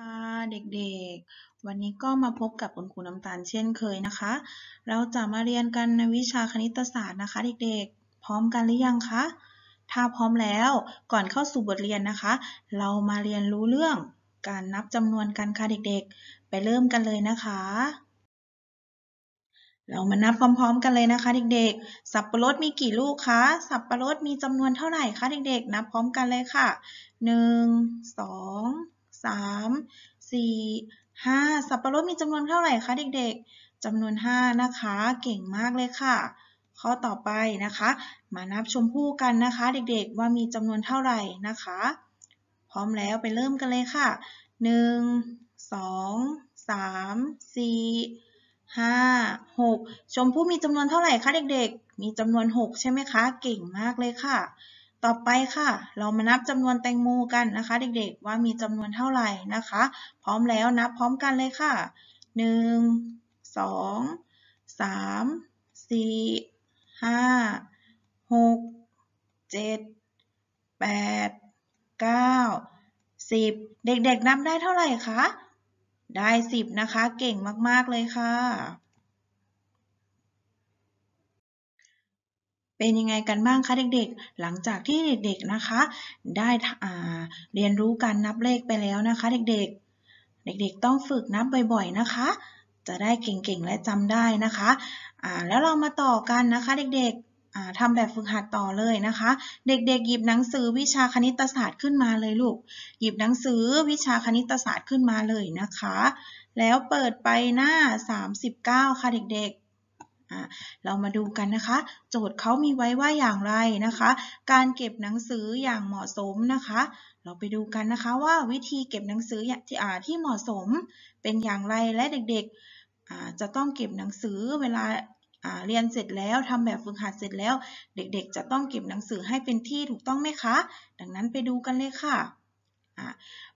ค่ะเด็กๆ วันนี้ก็มาพบกับคุณครูน้ำตาลเช่นเคยนะคะ เราจะมาเรียนกันในวิชาคณิตศาสตร์นะคะเด็กๆ พร้อมกันหรือยังคะถ้าพร้อมแล้วก่อนเข้าสู่บทเรียนนะคะ เรามาเรียนรู้เรื่องการนับจำนวนกันค่ะเด็กๆ ไปเริ่มกันเลยนะคะ เรามานับพร้อมๆกันเลยนะคะ เด็กๆ สับปะรดมีกี่ลูกคะสับปะรดมีจำนวนเท่าไหร่คะเด็กๆ นับพร้อมกันเลยค่ะหนึ่งสอง3 4 5 สับปะรดมีจำนวนเท่าไหร่คะเด็กๆจำนวน 5 นะคะ เก่งมากเลยค่ะ ข้อต่อไปนะคะ มานับชมพู่กันนะคะ เด็กๆ ว่ามีจำนวนเท่าไหร่นะคะ พร้อมแล้วไปเริ่มกันเลยค่ะ 1 2 3 4 5 6 ชมพู่มีจำนวนเท่าไหร่คะเด็ก ๆ มีจำนวน 6 ใช่ไหมคะ เก่งมากเลยค่ะต่อไปค่ะเรามานับจำนวนแตงโมกันนะคะเด็กๆ ว่ามีจำนวนเท่าไหร่นะคะ พร้อมแล้วนับพร้อมกันเลยค่ะ 1 2 3 4 5 6 7 8 9 10 เด็กๆนับได้เท่าไหร่คะ ได้ 10 นะคะเก่งมากๆเลยค่ะเป็นยังไงกันบ้างคะเด็กๆ หลังจากที่เด็กๆ นะคะ ได้เรียนรู้การนับเลขไปแล้วนะคะ เด็กๆ เด็กๆต้องฝึกนับบ่อยๆนะคะ จะได้เก่งๆและจำได้นะคะ แล้วเรามาต่อกันนะคะเด็กๆทำแบบฝึกหัดต่อเลยนะคะ เด็กๆหยิบหนังสือวิชาคณิตศาสตร์ขึ้นมาเลยลูก หยิบหนังสือวิชาคณิตศาสตร์ขึ้นมาเลยนะคะ แล้วเปิดไปหน้า 39 ค่ะเด็กๆเรามาดูกันนะคะ โจทย์เขามีไว้ว่าอย่างไรนะคะ การเก็บหนังสืออย่างเหมาะสมนะคะ เราไปดูกันนะคะว่าวิธีเก็บหนังสือที่อ่าที่เหมาะสมเป็นอย่างไรและเด็กๆจะต้องเก็บหนังสือเวลาเรียนเสร็จแล้วทำแบบฝึกหัดเสร็จแล้ว เด็ก ๆ จะต้องเก็บหนังสือให้เป็นที่ถูกต้องไหมคะ ดังนั้นไปดูกันเลยค่ะ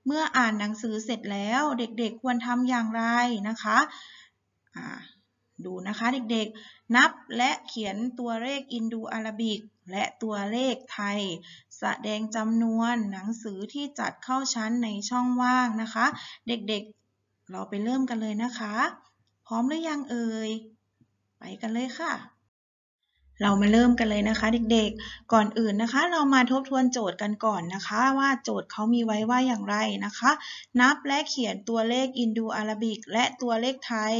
เมื่ออ่านหนังสือเสร็จแล้ว เด็กๆควรทำอย่างไรนะคะดูนะคะเด็กๆ นับและเขียนตัวเลขอินโดอาราบิกและตัวเลขไทยแสดงจำนวนหนังสือที่จัดเข้าชั้นในช่องว่างนะคะ เด็กๆเราไปเริ่มกันเลยนะคะ พร้อมหรือยังเอ่ยไปกันเลยค่ะเรามาเริ่มกันเลยนะคะ เด็กๆ ก่อนอื่นนะคะ เรามาทบทวนโจทย์กันก่อนนะคะ ว่าโจทย์เขามีไว้ว่าอย่างไรนะคะ นับและเขียนตัวเลขอินโดอาราบิกและตัวเลขไทย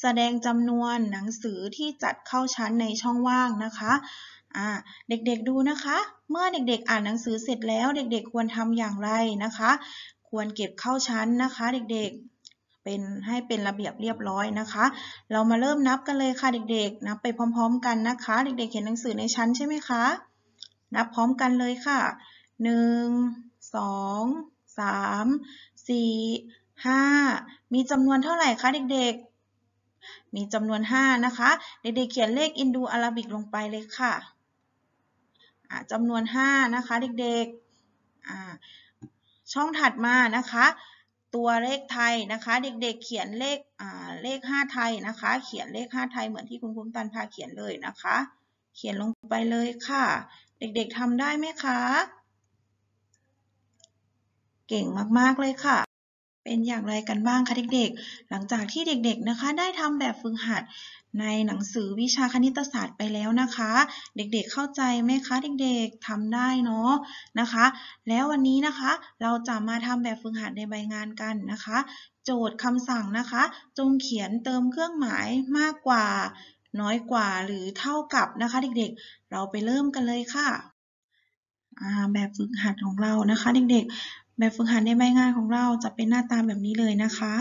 แสดงจำนวนหนังสือที่จัดเข้าชั้นในช่องว่างนะคะเด็กๆดูนะคะ เมื่อเด็กๆ อ่านหนังสือเสร็จแล้ว เด็ก ๆ ควรทำอย่างไรนะคะ ควรเก็บเข้าชั้นนะคะ เด็กๆเป็นให้เป็นระเบียบเรียบร้อยนะคะ เรามาเริ่มนับกันเลยค่ะเด็ก ๆ นับไปพร้อม ๆ กันนะคะ เด็ก ๆเห็นหนังสือในชั้นใช่ไหมคะ นับพร้อมกันเลยค่ะ 1 2 3 4 5มีจำนวนเท่าไหร่คะเด็ก ๆ มีจำนวน 5 นะคะ เด็ก ๆ เขียนเลขอินดูอาราบิกลงไปเลยค่ะจำนวน 5 นะคะเด็กๆ ช่องถัดมานะคะตัวเลขไทยนะคะ เด็กๆเขียนเลขเลข 5 ไทยนะคะ เขียนเลข5ไทยเหมือนที่คุณคุ้มตันพาเขียนเลยนะคะ เขียนลงไปเลยค่ะ เด็กๆทำได้ไหมคะ เก่งมากๆเลยค่ะเป็นอย่างไรกันบ้างคะเด็กๆ หลังจากที่เด็กๆ นะคะ ได้ทำแบบฝึกหัดในหนังสือวิชาคณิตศาสตร์ไปแล้วนะคะ เด็ก ๆ เข้าใจไหมคะเด็กๆทำได้เนาะ นะคะ แล้ววันนี้นะคะเราจะมาทำแบบฝึกหัดในใบงานกันนะคะ โจทย์คำสั่งนะคะ จงเขียนเติมเครื่องหมายมากกว่า น้อยกว่า หรือเท่ากับนะคะ เด็กๆ เราไปเริ่มกันเลยค่ะแบบฝึกหัดของเรานะคะเด็กๆ แบบฝึกหัดในใบงานของเราจะเป็นหน้าตาแบบนี้เลยนะคะ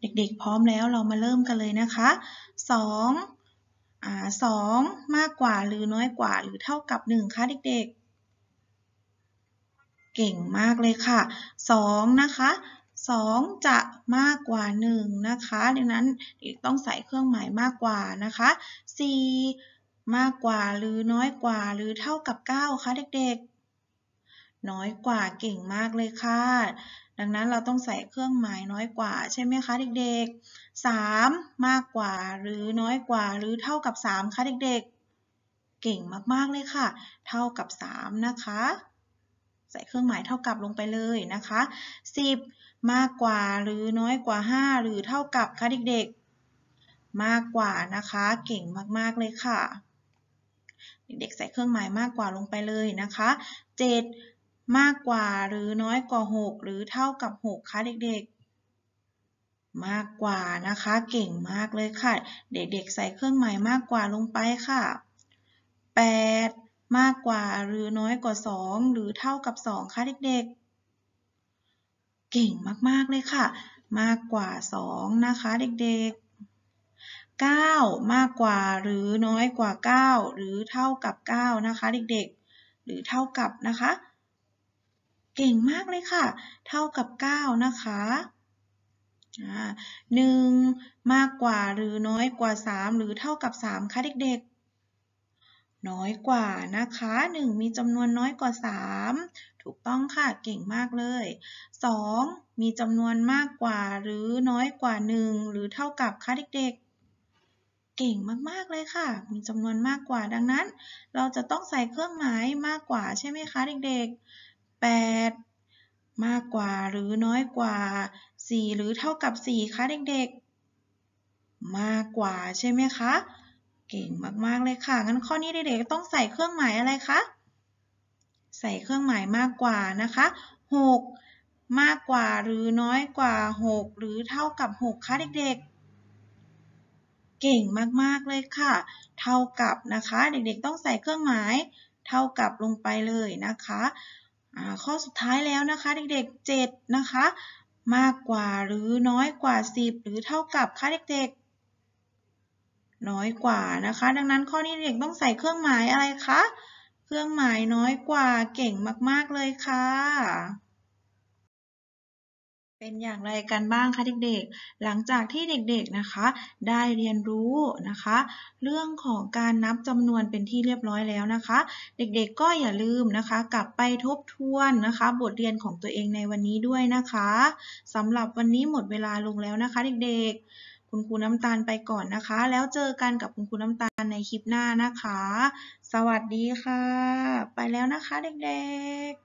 เด็กๆพร้อมแล้วเรามาเริ่มกันเลยนะคะ2องสองมากกว่าหรือน้อยกว่าหรือเท่ากับ 1คะเด็กๆ เก่งมากเลยค่ะ2นะคะ2จะมากกว่า1นะคะดังนั้นเด็กต้องใส่เครื่องหมายมากกว่านะคะ4มากกว่าหรือน้อยกว่าหรือเท่ากับ 9คะเด็กๆ น้อยกว่าเก่งมากเลยค่ะ ดังนั้นเราต้องใส่เครื่องหมายน้อยกว่าใช่ไหมคะเด็กๆ3มากกว่าหรือน้อยกว่าหรือเท่ากับ 3คะเด็กๆ เก่งมากๆเลยค่ะ เท่ากับ 3 นะคะ ใส่เครื่องหมายเท่ากับลงไปเลยนะคะ 10 มากกว่าหรือน้อยกว่า 5 หรือเท่ากับคะเด็กๆ มากกว่านะคะ เก่งมากๆเลยค่ะเด็กใส่เครื่องหมายมากกว่าลงไปเลยนะคะ 7 มากกว่าหรือน้อยกว่า 6 หรือเท่ากับ 6คะเด็กๆ มากกว่านะคะเก่งมากเลยค่ะเด็กๆ ใส่เครื่องหมายมากกว่าลงไปค่ะ 8 มากกว่าหรือน้อยกว่า 2 หรือเท่ากับ 2คะเด็กๆเก่งมากๆเลยค่ะ มากกว่า2นะคะเด็กๆ9มากกว่าหรือน้อยกว่า 9 หรือเท่ากับ9นะคะเด็กๆหรือเท่ากับนะคะเก่งมากเลยค่ะ เท่ากับ9นะคะหนึ่งมากกว่าหรือน้อยกว่า 3 หรือเท่ากับ 3คะเด็กๆน้อยกว่านะคะ1มีจำนวนน้อยกว่า 3 ถูกต้องค่ะ เก่งมากเลย 2 มีจำนวนมากกว่าหรือน้อยกว่า 1 หรือเท่ากับคะเด็กๆเก่งมากๆ เลยค่ะ มีจำนวนมากกว่า ดังนั้น เราจะต้องใส่เครื่องหมาย มากกว่าใช่ไหมคะเด็กๆ8 มากกว่าหรือน้อยกว่า 4 หรือเท่ากับ 4คะเด็กๆ มากกว่าใช่ไหมคะ เก่งมากๆ เลยค่ะ งั้นข้อนี้เด็กๆต้องใส่เครื่องหมายอะไรคะ ใส่เครื่องหมายมากกว่านะคะ6มากกว่าหรือน้อยกว่า 6 หรือเท่ากับ 6คะเด็กๆเก่งมากๆ เลยค่ะ เท่ากับ นะคะ เด็กๆต้องใส่เครื่องหมายเท่ากับลงไปเลยนะคะ ข้อสุดท้ายแล้วนะคะเด็กๆ 7 นะคะ มากกว่าหรือน้อยกว่า 10 หรือเท่ากับค่ะเด็กๆ น้อยกว่านะคะ ดังนั้นข้อนี้เด็กต้องใส่เครื่องหมายอะไรคะ เครื่องหมายน้อยกว่าเก่งมากๆเลยค่ะเป็นอย่างไรกันบ้างคะเด็กๆ หลังจากที่เด็กๆ นะคะ ได้เรียนรู้นะคะ เรื่องของการนับจำนวนเป็นที่เรียบร้อยแล้วนะคะ เด็กๆ ก็อย่าลืมนะคะ กลับไปทบทวนนะคะ บทเรียนของตัวเองในวันนี้ด้วยนะคะสำหรับวันนี้หมดเวลาลงแล้วนะคะ เด็กๆ คุณครูน้ำตาลไปก่อนนะคะ แล้วเจอกันกับคุณครูน้ำตาลในคลิปหน้านะคะ สวัสดีค่ะ ไปแล้วนะคะ เด็ก ๆ